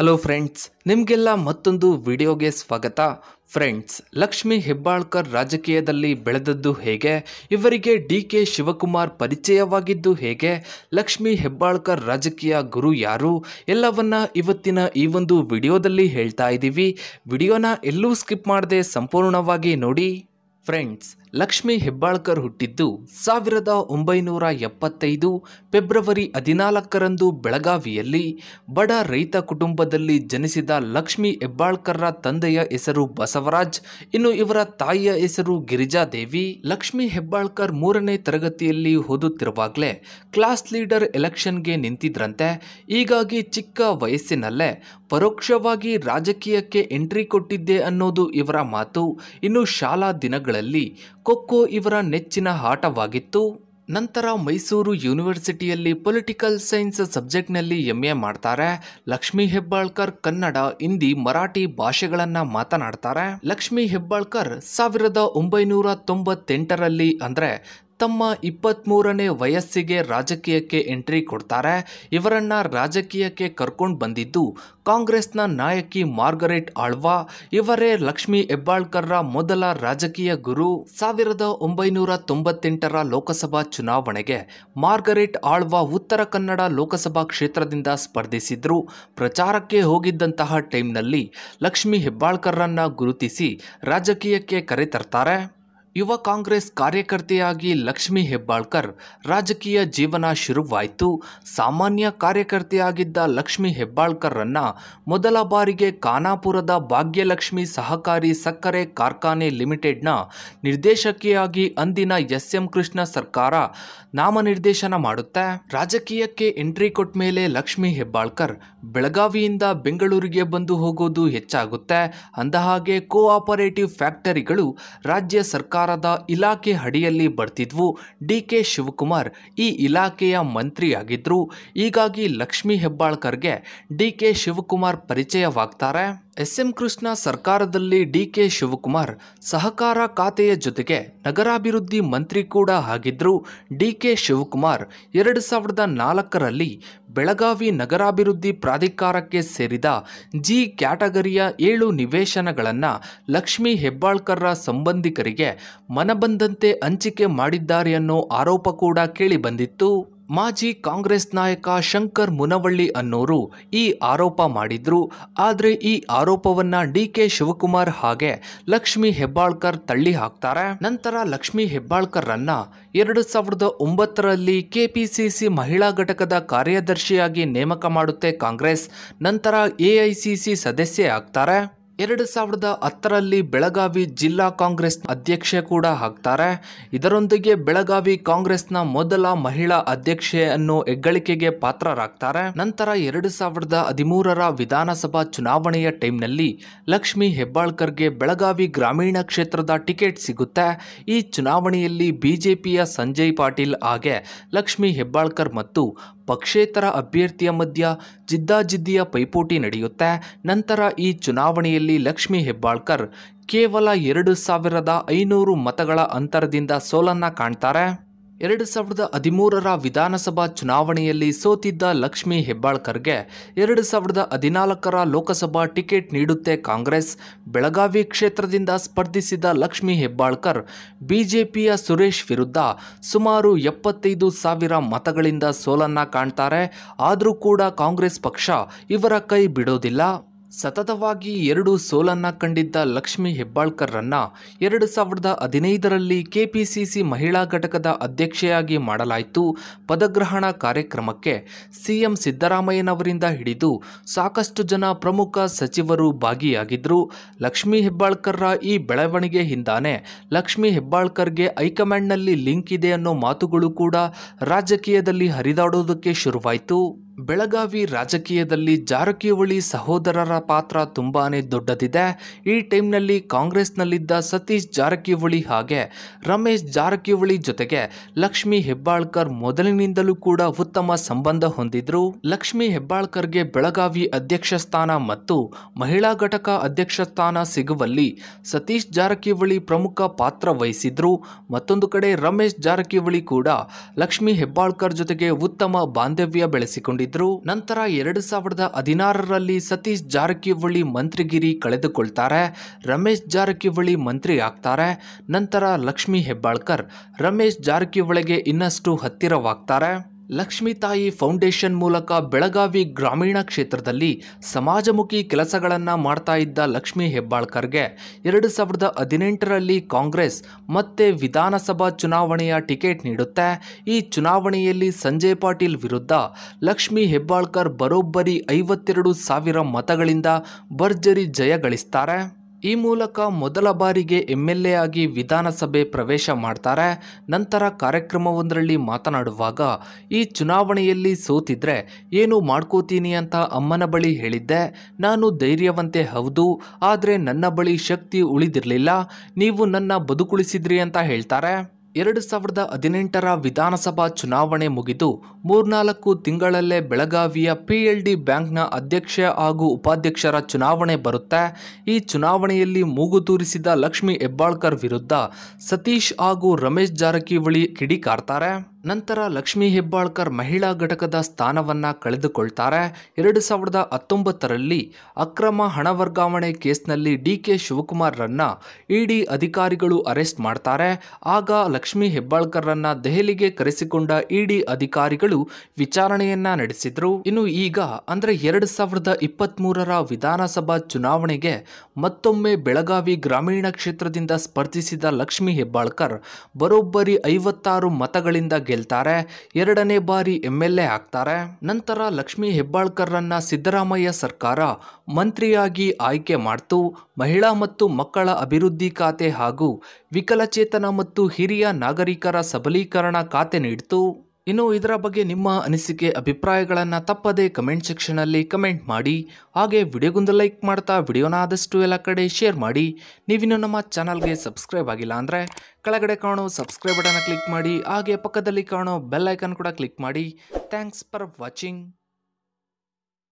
hello friends ನಿಮಗೆಲ್ಲ ಮತ್ತೊಂದು ವಿಡಿಯೋಗೆ ಸ್ವಾಗತ ಫ್ರೆಂಡ್ಸ್ ಲಕ್ಷ್ಮಿ ಹೆಬ್ಬಾಳ್ಕರ್ ರಾಜಕೀಯದಲ್ಲಿ ಬೆಳೆದದ್ದು ಹೇಗೆ ಇವರಿಗೆ ಡಿ ಕೆ ಶಿವಕುಮಾರ್ ಪರಿಚಯವಾಗಿದ್ದು ಹೇಗೆ ಲಕ್ಷ್ಮಿ ಹೆಬ್ಬಾಳ್ಕರ್ ರಾಜಕೀಯ ಗುರು ಯಾರು ಎಲ್ಲವನ್ನ ಇವತ್ತಿನ ಈ ಒಂದು ವಿಡಿಯೋದಲ್ಲಿ ಹೇಳ್ತಾ ಇದ್ದೀವಿ ವಿಡಿಯೋನ ಎಲ್ಲೂ ಸ್ಕಿಪ್ ಮಾಡದೆ ಸಂಪೂರ್ಣವಾಗಿ ನೋಡಿ ಫ್ರೆಂಡ್ಸ್ ಲಕ್ಷ್ಮೀ ಹೆಬ್ಬಾಳ್ಕರ್ ಹುಟ್ಟಿದ್ದು ಸಾವಿರದ ಒಂಬೈನೂರ ಎಪ್ಪತ್ತೈದು ಫೆಬ್ರವರಿ ಹದಿನಾಲ್ಕರಂದು ಬೆಳಗಾವಿಯಲ್ಲಿ ಬಡ ರೈತ ಕುಟುಂಬದಲ್ಲಿ ಜನಿಸಿದ ಲಕ್ಷ್ಮೀ ಹೆಬ್ಬಾಳ್ಕರ್ರ ತಂದೆಯ ಹೆಸರು ಬಸವರಾಜ್ ಇನ್ನು ಇವರ ತಾಯಿಯ ಹೆಸರು ಗಿರಿಜಾದೇವಿ ಲಕ್ಷ್ಮೀ ಹೆಬ್ಬಾಳ್ಕರ್ ಮೂರನೇ ತರಗತಿಯಲ್ಲಿ ಓದುತ್ತಿರುವಾಗಲೇ ಕ್ಲಾಸ್ ಲೀಡರ್ ಎಲೆಕ್ಷನ್ಗೆ ನಿಂತಿದ್ರಂತೆ ಹೀಗಾಗಿ ಚಿಕ್ಕ ವಯಸ್ಸಿನಲ್ಲೇ ಪರೋಕ್ಷವಾಗಿ ರಾಜಕೀಯಕ್ಕೆ ಎಂಟ್ರಿ ಕೊಟ್ಟಿದ್ದೆ ಅನ್ನೋದು ಇವರ ಮಾತು ಇನ್ನು ಶಾಲಾ ದಿನಗಳಲ್ಲಿ ಖೋಖೋ ಇವರ ನೆಚ್ಚಿನ ಆಟವಾಗಿತ್ತು ನಂತರ ಮೈಸೂರು ಯೂನಿವರ್ಸಿಟಿಯಲ್ಲಿ ಪೊಲಿಟಿಕಲ್ ಸೈನ್ಸ್ ಸಬ್ಜೆಕ್ಟ್ನಲ್ಲಿ ಎಮ್ ಎ ಮಾಡ್ತಾರೆ ಲಕ್ಷ್ಮೀ ಹೆಬ್ಬಾಳ್ಕರ್ ಕನ್ನಡ ಹಿಂದಿ ಮರಾಠಿ ಭಾಷೆಗಳನ್ನು ಮಾತನಾಡ್ತಾರೆ ಲಕ್ಷ್ಮೀ ಹೆಬ್ಬಾಳ್ಕರ್ ಸಾವಿರದ ಒಂಬೈನೂರ ತೊಂಬತ್ತೆಂಟರಲ್ಲಿ ಅಂದರೆ ತಮ್ಮ ಮೂರನೇ ವಯಸ್ಸಿಗೆ ರಾಜಕೀಯಕ್ಕೆ ಎಂಟ್ರಿ ಕೊಡ್ತಾರೆ ಇವರನ್ನ ರಾಜಕೀಯಕ್ಕೆ ಕರ್ಕೊಂಡು ಬಂದಿದ್ದು ಕಾಂಗ್ರೆಸ್ನ ನಾಯಕಿ ಮಾರ್ಗರೇಟ್ ಆಳ್ವಾ ಇವರೇ ಲಕ್ಷ್ಮಿ ಹೆಬ್ಬಾಳ್ಕರ್ರ ಮೊದಲ ರಾಜಕೀಯ ಗುರು ಸಾವಿರದ ಒಂಬೈನೂರ ತೊಂಬತ್ತೆಂಟರ ಲೋಕಸಭಾ ಚುನಾವಣೆಗೆ ಮಾರ್ಗರೆಟ್ ಆಳ್ವಾ ಉತ್ತರ ಕನ್ನಡ ಲೋಕಸಭಾ ಕ್ಷೇತ್ರದಿಂದ ಸ್ಪರ್ಧಿಸಿದ್ರು ಪ್ರಚಾರಕ್ಕೆ ಹೋಗಿದ್ದಂತಹ ಟೈಮ್ನಲ್ಲಿ ಲಕ್ಷ್ಮಿ ಹೆಬ್ಬಾಳ್ಕರ್ರನ್ನ ಗುರುತಿಸಿ ರಾಜಕೀಯಕ್ಕೆ ಕರೆತರ್ತಾರೆ ಯುವ ಕಾಂಗ್ರೆಸ್ ಕಾರ್ಯಕರ್ತೆಯಾಗಿ ಲಕ್ಷ್ಮಿ ಹೆಬ್ಬಾಳ್ಕರ್ ರಾಜಕೀಯ ಜೀವನ ಶುರುವಾಯಿತು ಸಾಮಾನ್ಯ ಕಾರ್ಯಕರ್ತೆಯಾಗಿದ್ದ ಲಕ್ಷ್ಮಿ ಹೆಬ್ಬಾಳ್ಕರ್ರನ್ನ ಮೊದಲ ಬಾರಿಗೆ ಖಾನಾಪುರದ ಭಾಗ್ಯಲಕ್ಷ್ಮಿ ಸಹಕಾರಿ ಸಕ್ಕರೆ ಕಾರ್ಖಾನೆ ಲಿಮಿಟೆಡ್ನ ನಿರ್ದೇಶಕಿಯಾಗಿ ಅಂದಿನ ಎಸ್ ಎಂ ಕೃಷ್ಣ ಸರ್ಕಾರ ನಾಮನಿರ್ದೇಶನ ಮಾಡುತ್ತೆ ರಾಜಕೀಯಕ್ಕೆ ಎಂಟ್ರಿ ಕೊಟ್ಟ ಮೇಲೆ ಲಕ್ಷ್ಮಿ ಹೆಬ್ಬಾಳ್ಕರ್ ಬೆಳಗಾವಿಯಿಂದ ಬೆಂಗಳೂರಿಗೆ ಬಂದು ಹೋಗೋದು ಹೆಚ್ಚಾಗುತ್ತೆ ಅಂದಹಾಗೆ ಕೋಆಪರೇಟಿವ್ ಫ್ಯಾಕ್ಟರಿಗಳು ರಾಜ್ಯ ಸರ್ಕಾರ ಸರ್ಕಾರದ ಇಲಾಖೆ ಅಡಿಯಲ್ಲಿ ಬರ್ತಿದ್ವು ಡಿ ಕೆ ಶಿವಕುಮಾರ್ ಈ ಇಲಾಖೆಯ ಮಂತ್ರಿಯಾಗಿದ್ದರು ಹೀಗಾಗಿ ಲಕ್ಷ್ಮೀ ಹೆಬ್ಬಾಳ್ಕರ್ಗೆ ಡಿ ಕೆ ಶಿವಕುಮಾರ್ ಪರಿಚಯವಾಗ್ತಾರೆ ಎಸ್ ಎಂ ಕೃಷ್ಣ ಸರ್ಕಾರದಲ್ಲಿ ಡಿ ಕೆ ಶಿವಕುಮಾರ್ ಸಹಕಾರ ಖಾತೆಯ ಜೊತೆಗೆ ನಗರಾಭಿವೃದ್ಧಿ ಮಂತ್ರಿ ಕೂಡ ಆಗಿದ್ದರು ಡಿ ಕೆ ಶಿವಕುಮಾರ್ ಎರಡು ಸಾವಿರದ ನಾಲ್ಕರಲ್ಲಿ ಬೆಳಗಾವಿ ನಗರಾಭಿವೃದ್ಧಿ ಪ್ರಾಧಿಕಾರಕ್ಕೆ ಸೇರಿದ ಜಿ ಕ್ಯಾಟಗರಿಯ ಏಳು ನಿವೇಶನಗಳನ್ನು ಲಕ್ಷ್ಮೀ ಹೆಬ್ಬಾಳ್ಕರ್ರ ಸಂಬಂಧಿಕರಿಗೆ ಮನಬಂದಂತೆ ಹಂಚಿಕೆ ಮಾಡಿದ್ದಾರೆ ಅನ್ನೋ ಆರೋಪ ಕೂಡ ಕೇಳಿಬಂದಿತ್ತು ಮಾಜಿ ಕಾಂಗ್ರೆಸ್ ನಾಯಕ ಶಂಕರ್ ಮುನವಳ್ಳಿ ಅನ್ನೋರು ಈ ಆರೋಪ ಮಾಡಿದ್ರು ಆದರೆ ಈ ಆರೋಪವನ್ನು ಡಿ ಕೆ ಶಿವಕುಮಾರ್ ಹಾಗೆ ಲಕ್ಷ್ಮಿ ಹೆಬ್ಬಾಳ್ಕರ್ ತಳ್ಳಿ ಹಾಕ್ತಾರೆ ನಂತರ ಲಕ್ಷ್ಮಿ ಹೆಬ್ಬಾಳ್ಕರ್ರನ್ನ ಎರಡು ಸಾವಿರದ ಒಂಬತ್ತರಲ್ಲಿ ಸಿ ಮಹಿಳಾ ಘಟಕದ ಕಾರ್ಯದರ್ಶಿಯಾಗಿ ನೇಮಕ ಮಾಡುತ್ತೆ ಕಾಂಗ್ರೆಸ್ ನಂತರ ಸಿ ಸದಸ್ಯೆ ಆಗ್ತಾರೆ ಎರಡು ಸಾವಿರದ ಹತ್ತರಲ್ಲಿ ಬೆಳಗಾವಿ ಜಿಲ್ಲಾ ಕಾಂಗ್ರೆಸ್ ಅಧ್ಯಕ್ಷೆ ಕೂಡ ಆಗ್ತಾರೆ ಇದರೊಂದಿಗೆ ಬೆಳಗಾವಿ ಕಾಂಗ್ರೆಸ್ನ ಮೊದಲ ಮಹಿಳಾ ಅಧ್ಯಕ್ಷೆಯನ್ನು ಹೆಗ್ಗಳಿಕೆಗೆ ಪಾತ್ರರಾಗ್ತಾರೆ ನಂತರ ಎರಡು ಸಾವಿರದ ಹದಿಮೂರರ ವಿಧಾನಸಭಾ ಚುನಾವಣೆಯ ಟೈಮ್ನಲ್ಲಿ ಲಕ್ಷ್ಮಿ ಹೆಬ್ಬಾಳ್ಕರ್ಗೆ ಬೆಳಗಾವಿ ಗ್ರಾಮೀಣ ಕ್ಷೇತ್ರದ ಟಿಕೆಟ್ ಸಿಗುತ್ತೆ ಈ ಚುನಾವಣೆಯಲ್ಲಿ ಬಿಜೆಪಿಯ ಸಂಜಯ್ ಪಾಟೀಲ್ ಹಾಗೆ ಲಕ್ಷ್ಮಿ ಹೆಬ್ಬಾಳ್ಕರ್ ಮತ್ತು ಪಕ್ಷೇತರ ಅಭ್ಯರ್ಥಿಯ ಮಧ್ಯ ಜಿದ್ದಾಜಿದ್ದಿಯ ಪೈಪೋಟಿ ನಡೆಯುತ್ತೆ ನಂತರ ಈ ಚುನಾವಣೆಯಲ್ಲಿ ಕ್ಷೇತ್ರದಲ್ಲಿ ಲಕ್ಷ್ಮೀ ಹೆಬ್ಬಾಳ್ಕರ್ ಕೇವಲ ಎರಡು ಸಾವಿರದ ಐನೂರು ಮತಗಳ ಅಂತರದಿಂದ ಸೋಲನ್ನ ಕಾಣ್ತಾರೆ ಎರಡು ಸಾವಿರದ ಹದಿಮೂರರ ವಿಧಾನಸಭಾ ಚುನಾವಣೆಯಲ್ಲಿ ಸೋತಿದ್ದ ಲಕ್ಷ್ಮಿ ಹೆಬ್ಬಾಳ್ಕರ್ಗೆ ಎರಡು ಸಾವಿರದ ಹದಿನಾಲ್ಕರ ಲೋಕಸಭಾ ಟಿಕೆಟ್ ನೀಡುತ್ತೆ ಕಾಂಗ್ರೆಸ್ ಬೆಳಗಾವಿ ಕ್ಷೇತ್ರದಿಂದ ಸ್ಪರ್ಧಿಸಿದ ಲಕ್ಷ್ಮೀ ಹೆಬ್ಬಾಳ್ಕರ್ ಬಿಜೆಪಿಯ ಸುರೇಶ್ ವಿರುದ್ಧ ಸುಮಾರು ಎಪ್ಪತ್ತೈದು ಸಾವಿರ ಮತಗಳಿಂದ ಸೋಲನ್ನ ಕಾಣ್ತಾರೆ ಆದರೂ ಕೂಡ ಕಾಂಗ್ರೆಸ್ ಪಕ್ಷ ಇವರ ಕೈ ಬಿಡೋದಿಲ್ಲ ಸತತವಾಗಿ ಎರಡು ಸೋಲನ್ನ ಕಂಡಿದ್ದ ಲಕ್ಷ್ಮಿ ಹೆಬ್ಬಾಳ್ಕರ್ರನ್ನ ಎರಡು ಸಾವಿರದ ಹದಿನೈದರಲ್ಲಿ ಕೆಪಿಸಿಸಿ ಮಹಿಳಾ ಘಟಕದ ಅಧ್ಯಕ್ಷೆಯಾಗಿ ಮಾಡಲಾಯಿತು ಪದಗ್ರಹಣ ಕಾರ್ಯಕ್ರಮಕ್ಕೆ ಸಿಎಂ ಸಿದ್ದರಾಮಯ್ಯನವರಿಂದ ಹಿಡಿದು ಸಾಕಷ್ಟು ಜನ ಪ್ರಮುಖ ಸಚಿವರು ಭಾಗಿಯಾಗಿದ್ದರು ಲಕ್ಷ್ಮಿ ಹೆಬ್ಬಾಳ್ಕರ್ರ ಈ ಬೆಳವಣಿಗೆ ಹಿಂದಾನೆ ಲಕ್ಷ್ಮಿ ಹೆಬ್ಬಾಳ್ಕರ್ಗೆ ಹೈಕಮಾಂಡ್ನಲ್ಲಿ ಲಿಂಕ್ ಇದೆ ಅನ್ನೋ ಮಾತುಗಳು ಕೂಡ ರಾಜಕೀಯದಲ್ಲಿ ಹರಿದಾಡೋದಕ್ಕೆ ಶುರುವಾಯಿತು ಬೆಳಗಾವಿ ರಾಜಕೀಯದಲ್ಲಿ ಜಾರಕಿಹೊಳಿ ಸಹೋದರರ ಪಾತ್ರ ತುಂಬಾ ದೊಡ್ಡದಿದೆ ಈ ಟೈಮ್ನಲ್ಲಿ ಕಾಂಗ್ರೆಸ್ನಲ್ಲಿದ್ದ ಸತೀಶ್ ಜಾರಕಿಹೊಳಿ ಹಾಗೆ ರಮೇಶ್ ಜಾರಕಿಹೊಳಿ ಜೊತೆಗೆ ಲಕ್ಷ್ಮಿ ಹೆಬ್ಬಾಳ್ಕರ್ ಮೊದಲಿನಿಂದಲೂ ಕೂಡ ಉತ್ತಮ ಸಂಬಂಧ ಹೊಂದಿದ್ರು ಲಕ್ಷ್ಮಿ ಹೆಬ್ಬಾಳ್ಕರ್ಗೆ ಬೆಳಗಾವಿ ಅಧ್ಯಕ್ಷ ಸ್ಥಾನ ಮತ್ತು ಮಹಿಳಾ ಘಟಕ ಅಧ್ಯಕ್ಷ ಸ್ಥಾನ ಸಿಗುವಲ್ಲಿ ಸತೀಶ್ ಜಾರಕಿಹೊಳಿ ಪ್ರಮುಖ ಪಾತ್ರ ವಹಿಸಿದ್ರು ಮತ್ತೊಂದು ಕಡೆ ರಮೇಶ್ ಜಾರಕಿಹೊಳಿ ಕೂಡ ಲಕ್ಷ್ಮಿ ಹೆಬ್ಬಾಳ್ಕರ್ ಜೊತೆಗೆ ಉತ್ತಮ ಬಾಂಧವ್ಯ ಬೆಳೆಸಿಕೊಂಡಿದ್ದರು ಇದ್ರು ನಂತರ ಎರಡು ಸಾವಿರದ ಹದಿನಾರರಲ್ಲಿ ಸತೀಶ್ ಜಾರಕಿಹೊಳಿ ಮಂತ್ರಿಗಿರಿ ಕಳೆದುಕೊಳ್ತಾರೆ ರಮೇಶ್ ಜಾರಕಿಹೊಳಿ ಮಂತ್ರಿ ಆಗ್ತಾರೆ ನಂತರ ಲಕ್ಷ್ಮಿ ಹೆಬ್ಬಾಳ್ಕರ್ ರಮೇಶ್ ಜಾರಕಿಹೊಳಿಗೆ ಇನ್ನಷ್ಟು ಹತ್ತಿರವಾಗ್ತಾರೆ ತಾಯಿ ಫೌಂಡೇಶನ್ ಮೂಲಕ ಬೆಳಗಾವಿ ಗ್ರಾಮೀಣ ಕ್ಷೇತ್ರದಲ್ಲಿ ಸಮಾಜಮುಖಿ ಕೆಲಸಗಳನ್ನು ಮಾಡ್ತಾ ಇದ್ದ ಲಕ್ಷ್ಮೀ ಹೆಬ್ಬಾಳ್ಕರ್ಗೆ ಎರಡು ಸಾವಿರದ ಹದಿನೆಂಟರಲ್ಲಿ ಕಾಂಗ್ರೆಸ್ ಮತ್ತೆ ವಿಧಾನಸಭಾ ಚುನಾವಣೆಯ ಟಿಕೆಟ್ ನೀಡುತ್ತೆ ಈ ಚುನಾವಣೆಯಲ್ಲಿ ಸಂಜಯ್ ಪಾಟೀಲ್ ವಿರುದ್ಧ ಲಕ್ಷ್ಮೀ ಹೆಬ್ಬಾಳ್ಕರ್ ಬರೋಬ್ಬರಿ ಐವತ್ತೆರಡು ಸಾವಿರ ಮತಗಳಿಂದ ಭರ್ಜರಿ ಜಯ ಗಳಿಸ್ತಾರೆ ಈ ಮೂಲಕ ಮೊದಲ ಬಾರಿಗೆ ಎಂಎಲ್ಎ ಆಗಿ ವಿಧಾನಸಭೆ ಪ್ರವೇಶ ಮಾಡ್ತಾರೆ ನಂತರ ಕಾರ್ಯಕ್ರಮವೊಂದರಲ್ಲಿ ಮಾತನಾಡುವಾಗ ಈ ಚುನಾವಣೆಯಲ್ಲಿ ಸೋತಿದ್ರೆ ಏನು ಮಾಡ್ಕೋತೀನಿ ಅಂತ ಅಮ್ಮನ ಬಳಿ ಹೇಳಿದ್ದೆ ನಾನು ಧೈರ್ಯವಂತೆ ಹೌದು ಆದರೆ ನನ್ನ ಬಳಿ ಶಕ್ತಿ ಉಳಿದಿರಲಿಲ್ಲ ನೀವು ನನ್ನ ಬದುಕುಳಿಸಿದ್ರಿ ಅಂತ ಹೇಳ್ತಾರೆ ಎರಡು ಸಾವಿರದ ಹದಿನೆಂಟರ ವಿಧಾನಸಭಾ ಚುನಾವಣೆ ಮುಗಿದು ಮೂರ್ನಾಲ್ಕು ತಿಂಗಳಲ್ಲೇ ಬೆಳಗಾವಿಯ ಪಿಎಲ್ಡಿ ಬ್ಯಾಂಕ್ನ ಅಧ್ಯಕ್ಷ ಹಾಗೂ ಉಪಾಧ್ಯಕ್ಷರ ಚುನಾವಣೆ ಬರುತ್ತೆ ಈ ಚುನಾವಣೆಯಲ್ಲಿ ಮೂಗು ತೂರಿಸಿದ ಲಕ್ಷ್ಮಿ ಹೆಬ್ಬಾಳ್ಕರ್ ವಿರುದ್ಧ ಸತೀಶ್ ಹಾಗೂ ರಮೇಶ್ ಜಾರಕಿಹೊಳಿ ಕಿಡಿಕಾರ್ತಾರೆ ನಂತರ ಲಕ್ಷ್ಮೀ ಹೆಬ್ಬಾಳ್ಕರ್ ಮಹಿಳಾ ಘಟಕದ ಸ್ಥಾನವನ್ನು ಕಳೆದುಕೊಳ್ತಾರೆ ಎರಡು ಸಾವಿರದ ಹತ್ತೊಂಬತ್ತರಲ್ಲಿ ಅಕ್ರಮ ಹಣ ವರ್ಗಾವಣೆ ಕೇಸ್ನಲ್ಲಿ ಡಿ ಕೆ ಶಿವಕುಮಾರ್ರನ್ನು ಇಡಿ ಅಧಿಕಾರಿಗಳು ಅರೆಸ್ಟ್ ಮಾಡ್ತಾರೆ ಆಗ ಲಕ್ಷ್ಮೀ ಹೆಬ್ಬಾಳ್ಕರ್ರನ್ನು ದೆಹಲಿಗೆ ಕರೆಸಿಕೊಂಡ ಇಡಿ ಅಧಿಕಾರಿಗಳು ವಿಚಾರಣೆಯನ್ನ ನಡೆಸಿದರು ಇನ್ನು ಈಗ ಅಂದರೆ ಎರಡು ಸಾವಿರದ ಇಪ್ಪತ್ತ್ಮೂರರ ವಿಧಾನಸಭಾ ಚುನಾವಣೆಗೆ ಮತ್ತೊಮ್ಮೆ ಬೆಳಗಾವಿ ಗ್ರಾಮೀಣ ಕ್ಷೇತ್ರದಿಂದ ಸ್ಪರ್ಧಿಸಿದ ಲಕ್ಷ್ಮೀ ಹೆಬ್ಬಾಳ್ಕರ್ ಬರೋಬ್ಬರಿ ಐವತ್ತಾರು ಮತಗಳಿಂದ ಗೆಲ್ತಾರೆ ಎರಡನೇ ಬಾರಿ ಎಂ ಎಲ್ ಎ ಆಗ್ತಾರೆ ನಂತರ ಲಕ್ಷ್ಮಿ ಹೆಬ್ಬಾಳ್ಕರ್ರನ್ನ ಸಿದ್ದರಾಮಯ್ಯ ಸರ್ಕಾರ ಮಂತ್ರಿಯಾಗಿ ಆಯ್ಕೆ ಮಾಡ್ತು ಮಹಿಳಾ ಮತ್ತು ಮಕ್ಕಳ ಅಭಿವೃದ್ಧಿ ಖಾತೆ ಹಾಗೂ ವಿಕಲಚೇತನ ಮತ್ತು ಹಿರಿಯ ನಾಗರಿಕರ ಸಬಲೀಕರಣ ಖಾತೆ ನೀಡಿತು ಇನ್ನು ಇದರ ಬಗ್ಗೆ ನಿಮ್ಮ ಅನಿಸಿಕೆ ಅಭಿಪ್ರಾಯಗಳನ್ನು ತಪ್ಪದೆ ಕಮೆಂಟ್ ಸೆಕ್ಷನಲ್ಲಿ ಕಮೆಂಟ್ ಮಾಡಿ ಹಾಗೆ ವಿಡಿಯೋಗೊಂದು ಲೈಕ್ ಮಾಡ್ತಾ ವಿಡಿಯೋನ ಆದಷ್ಟು ಎಲ್ಲ ಕಡೆ ಶೇರ್ ಮಾಡಿ ನೀವಿನ್ನು ನಮ್ಮ ಚಾನಲ್ಗೆ ಸಬ್ಸ್ಕ್ರೈಬ್ ಆಗಿಲ್ಲ ಅಂದರೆ ಕೆಳಗಡೆ ಕಾಣೋ ಸಬ್ಸ್ಕ್ರೈಬ್ ಬಟನ್ನ ಕ್ಲಿಕ್ ಮಾಡಿ ಹಾಗೆ ಪಕ್ಕದಲ್ಲಿ ಕಾಣೋ ಬೆಲ್ ಐಕನ್ ಕೂಡ ಕ್ಲಿಕ್ ಮಾಡಿ ಥ್ಯಾಂಕ್ಸ್ ಫಾರ್ ವಾಚಿಂಗ್